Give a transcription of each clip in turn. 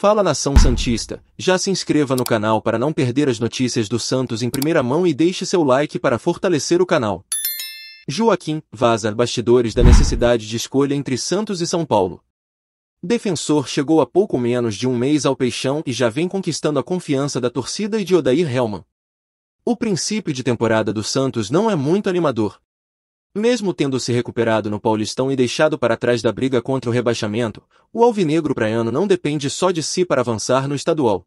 Fala Nação Santista, já se inscreva no canal para não perder as notícias do Santos em primeira mão e deixe seu like para fortalecer o canal. Joaquim vaza bastidores da necessidade de escolha entre Santos e São Paulo. Defensor chegou há pouco menos de um mês ao Peixão e já vem conquistando a confiança da torcida e de Odair Helman. O princípio de temporada do Santos não é muito animador, mesmo tendo se recuperado no Paulistão e deixado para trás da briga contra o rebaixamento, o alvinegro praiano não depende só de si para avançar no estadual.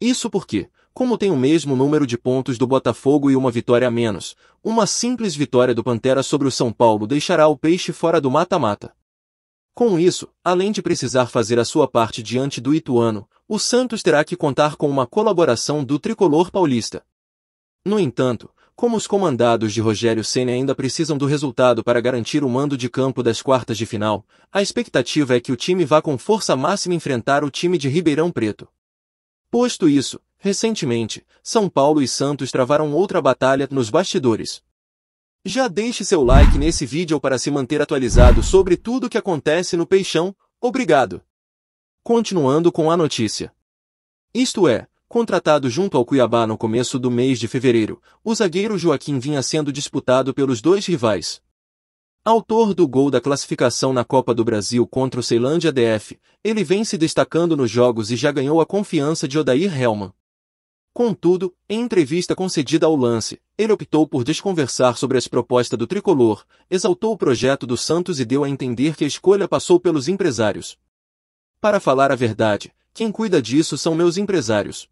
Isso porque, como tem o mesmo número de pontos do Botafogo e uma vitória a menos, uma simples vitória do Pantera sobre o São Paulo deixará o peixe fora do mata-mata. Com isso, além de precisar fazer a sua parte diante do Ituano, o Santos terá que contar com uma colaboração do tricolor paulista. No entanto, como os comandados de Rogério Ceni ainda precisam do resultado para garantir o mando de campo das quartas de final, a expectativa é que o time vá com força máxima enfrentar o time de Ribeirão Preto. Posto isso, recentemente, São Paulo e Santos travaram outra batalha nos bastidores. Já deixe seu like nesse vídeo para se manter atualizado sobre tudo o que acontece no Peixão, obrigado! Continuando com a notícia. Isto é, Contratado junto ao Cuiabá no começo do mês de fevereiro, o zagueiro Joaquim vinha sendo disputado pelos dois rivais. Autor do gol da classificação na Copa do Brasil contra o Ceilândia DF, ele vem se destacando nos jogos e já ganhou a confiança de Odair Helman. Contudo, em entrevista concedida ao lance, ele optou por desconversar sobre as propostas do tricolor, exaltou o projeto do Santos e deu a entender que a escolha passou pelos empresários. Para falar a verdade, quem cuida disso são meus empresários.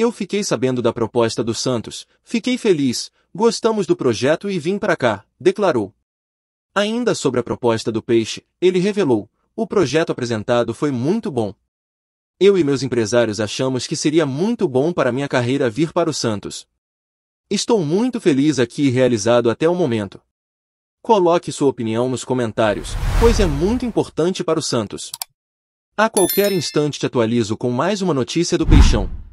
Eu fiquei sabendo da proposta do Santos, fiquei feliz, gostamos do projeto e vim para cá, declarou. Ainda sobre a proposta do Peixe, ele revelou, o projeto apresentado foi muito bom. Eu e meus empresários achamos que seria muito bom para minha carreira vir para o Santos. Estou muito feliz aqui e realizado até o momento. Coloque sua opinião nos comentários, pois é muito importante para o Santos. A qualquer instante te atualizo com mais uma notícia do Peixão.